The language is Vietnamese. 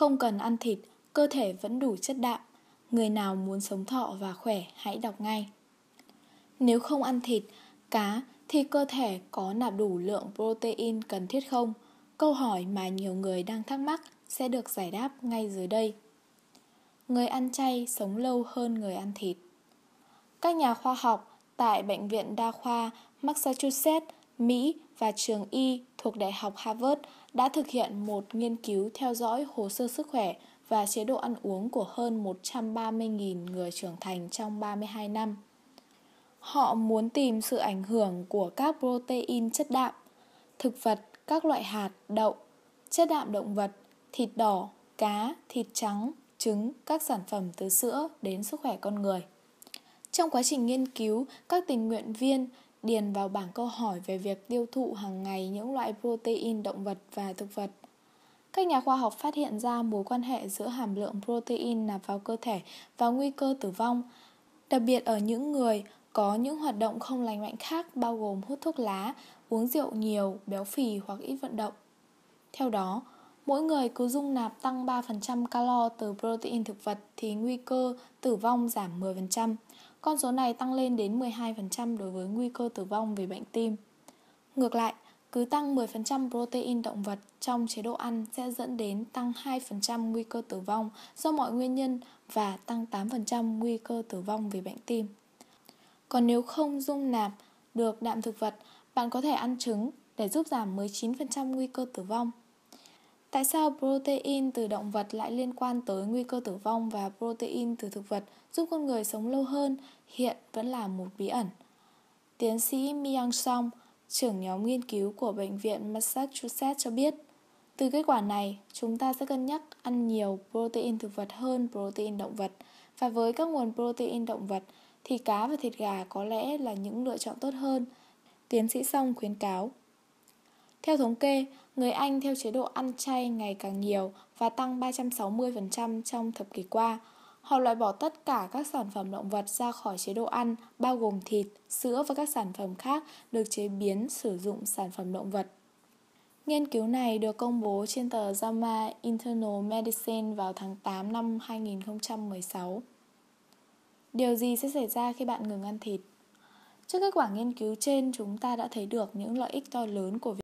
Không cần ăn thịt, cơ thể vẫn đủ chất đạm. Người nào muốn sống thọ và khỏe hãy đọc ngay. Nếu không ăn thịt, cá thì cơ thể có nạp đủ lượng protein cần thiết không? Câu hỏi mà nhiều người đang thắc mắc sẽ được giải đáp ngay dưới đây. Người ăn chay sống lâu hơn người ăn thịt. Các nhà khoa học tại Bệnh viện Đa khoa Massachusetts Mỹ và trường Y thuộc Đại học Harvard đã thực hiện một nghiên cứu theo dõi hồ sơ sức khỏe và chế độ ăn uống của hơn 130.000 người trưởng thành trong 32 năm. Họ muốn tìm sự ảnh hưởng của các protein chất đạm, thực vật, các loại hạt, đậu, chất đạm động vật, thịt đỏ, cá, thịt trắng, trứng, các sản phẩm từ sữa đến sức khỏe con người. Trong quá trình nghiên cứu, các tình nguyện viên điền vào bảng câu hỏi về việc tiêu thụ hàng ngày những loại protein động vật và thực vật. Các nhà khoa học phát hiện ra mối quan hệ giữa hàm lượng protein nạp vào cơ thể và nguy cơ tử vong, đặc biệt ở những người có những hoạt động không lành mạnh khác bao gồm hút thuốc lá, uống rượu nhiều, béo phì hoặc ít vận động. Theo đó, Mỗi người cứ dung nạp tăng 3% calo từ protein thực vật thì nguy cơ tử vong giảm 10%. Con số này tăng lên đến 12% đối với nguy cơ tử vong vì bệnh tim. Ngược lại, cứ tăng 10% protein động vật trong chế độ ăn sẽ dẫn đến tăng 2% nguy cơ tử vong do mọi nguyên nhân và tăng 8% nguy cơ tử vong vì bệnh tim. Còn nếu không dung nạp được đạm thực vật, bạn có thể ăn trứng để giúp giảm 19% nguy cơ tử vong. Tại sao protein từ động vật lại liên quan tới nguy cơ tử vong và protein từ thực vật giúp con người sống lâu hơn hiện vẫn là một bí ẩn. Tiến sĩ Myung Song, trưởng nhóm nghiên cứu của Bệnh viện Massachusetts cho biết, từ kết quả này, chúng ta sẽ cân nhắc ăn nhiều protein thực vật hơn protein động vật và với các nguồn protein động vật thì cá và thịt gà có lẽ là những lựa chọn tốt hơn, tiến sĩ Song khuyến cáo. Theo thống kê, Người Anh theo chế độ ăn chay ngày càng nhiều và tăng 360% trong thập kỷ qua. Họ loại bỏ tất cả các sản phẩm động vật ra khỏi chế độ ăn, bao gồm thịt, sữa và các sản phẩm khác được chế biến sử dụng sản phẩm động vật. Nghiên cứu này được công bố trên tờ JAMA Internal Medicine vào tháng 8 năm 2016. Điều gì sẽ xảy ra khi bạn ngừng ăn thịt? Trước kết quả nghiên cứu trên, chúng ta đã thấy được những lợi ích to lớn của việc